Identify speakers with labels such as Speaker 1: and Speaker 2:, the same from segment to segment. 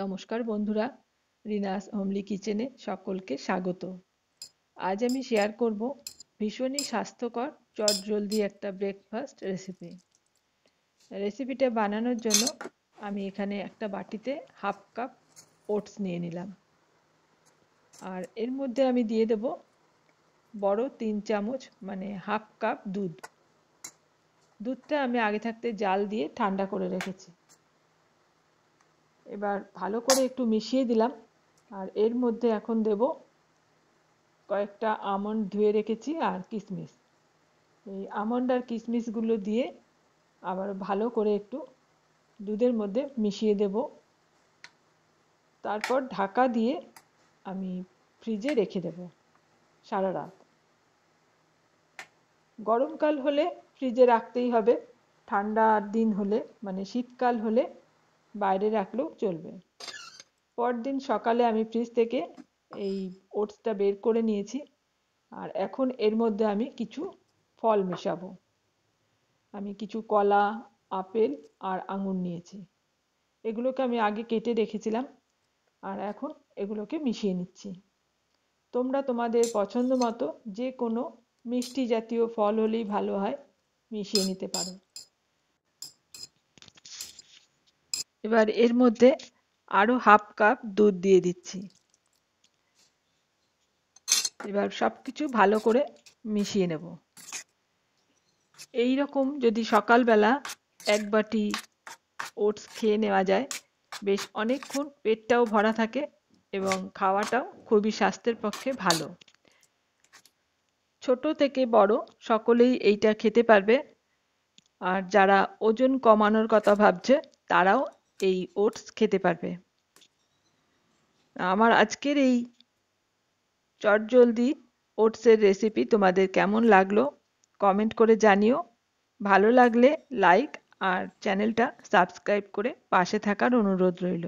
Speaker 1: নমস্কার বন্ধুরা রিনাস হোমলি কিচেনে সকলকে স্বাগত আজ আমি শেয়ার করব ভীষণই স্বাস্থ্যকর চটজলদি একটা ব্রেকফাস্ট রেসিপি রেসিপিটা বানানোর জন্য আমি এখানে একটা বাটিতে হাফ কাপ ওটস নিয়ে নিলাম আর এর মধ্যে আমি দিয়ে দেব বড় তিন চামচ মানে হাফ কাপ দুধ দুধটা আমি আগে থাকতে জাল দিয়ে ঠান্ডা করে রেখেছি এবার ভালো করে একটু মিশিয়ে দিলাম আর এর মধ্যে এখন দেব কয়েকটা আমন্ড ধুয়ে রেখেছি আর কিশমিশ এই আমন্ড আর কিশমিশগুলো দিয়ে আবার ভালো করে একটু দুধের মধ্যে মিশিয়ে দেব তারপর ঢাকা দিয়ে আমি ফ্রিজে রেখে দেব সারা রাত গরমকাল হলে ফ্রিজে রাখতেই হবে ঠান্ডার দিন হলে মানে শীতকাল হলে বাইরে রাখলেও চলবে পরদিন সকালে আমি ফ্রিজ থেকে এই ওটসটা বের করে নিয়েছি আর এখন এর মধ্যে আমি কিছু ফল মেশাবো আমি কিছু কলা আপেল আর আঙুর নিয়েছি এগুলোকে আমি আগে কেটে রেখেছিলাম আর এখন এগুলোকে মিশিয়ে নিচ্ছি তোমরা তোমাদের পছন্দ মতো যে কোনো মিষ্টি জাতীয় ফল হলেই ভালো হয় মিশিয়ে নিতে পারো এবার এর মধ্যে আরও হাফ কাপ দুধ দিয়ে দিচ্ছি এবার সব কিছু ভালো করে মিশিয়ে নেব এই রকম যদি সকালবেলা এক বাটি ওটস খেয়ে নেওয়া যায় বেশ অনেকক্ষণ পেটটাও ভরা থাকে এবং খাওয়াটাও খুবই স্বাস্থ্যের পক্ষে ভালো ছোট থেকে বড় সকলেই এইটা খেতে পারবে আর যারা ওজন কমানোর কথা ভাবছে তারাও এই ওটস খেতে পারবে আমার আজকের এই চটজলদি ওটসের রেসিপি তোমাদের কেমন লাগলো কমেন্ট করে জানিও ভালো লাগলে লাইক আর চ্যানেলটা সাবস্ক্রাইব করে পাশে থাকার অনুরোধ রইল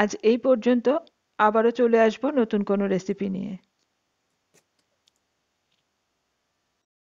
Speaker 1: আজ এই পর্যন্ত আবারও চলে আসবো নতুন কোনো রেসিপি নিয়ে